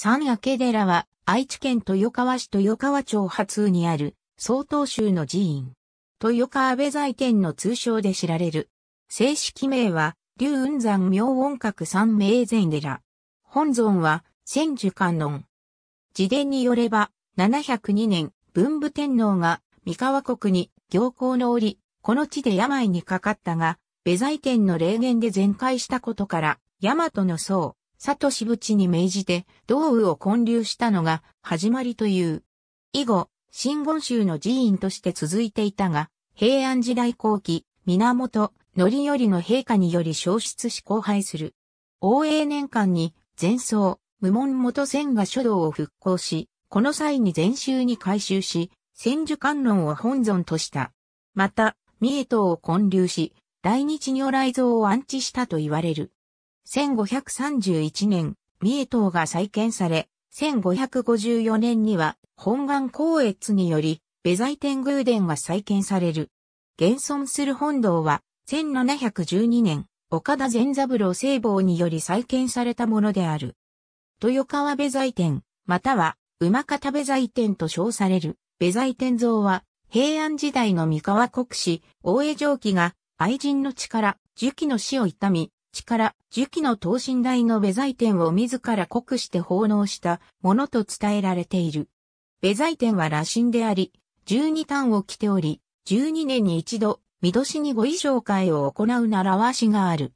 三明寺は愛知県豊川市豊川町発にある曹洞宗の寺院。豊川部財天の通称で知られる。正式名は、龍雲山明音閣三名前寺。本尊は、千寿観音。自伝によれば、702年、文武天皇が三河国に行幸の折、この地で病にかかったが、部財天の霊言で全壊したことから、大和の僧、佐藤支地に命じて、道雨を建立したのが始まりという。以後、新言宗の寺院として続いていたが、平安時代後期、源、則頼の陛下により消失し荒廃する。応永年間に、前奏、無門元仙が書道を復興し、この際に禅宗に改修し、千手観音を本尊とした。また、三重島を建立し、大日如来像を安置したと言われる。1531年、三重島が再建され、1554年には本願光悦により、ベザイ天宮殿が再建される。現存する本堂は、1712年、岡田善三郎聖坊により再建されたものである。豊川ベザイまたは、馬方ベザイと称される、ベザイ像は、平安時代の三河国史、大江上記が、愛人の力、樹木の死を悼み、地から樹紀の等身大のベザイ天を自ら濃くして奉納したものと伝えられている。ベザイ天は羅針であり、12単を着ており、12年に一度、見年にご衣装会を行う習わしがある。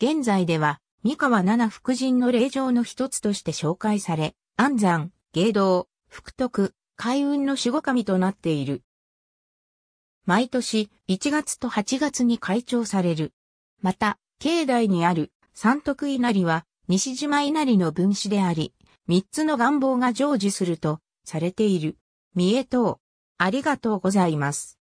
現在では、三河七福神の霊場の一つとして紹介され、安山、芸道、福徳、海運の守護神となっている。毎年1月と8月に開庁される。また、境内にある三徳稲荷は西島稲荷の分子であり、三つの願望が成就するとされている。三重等、ありがとうございます。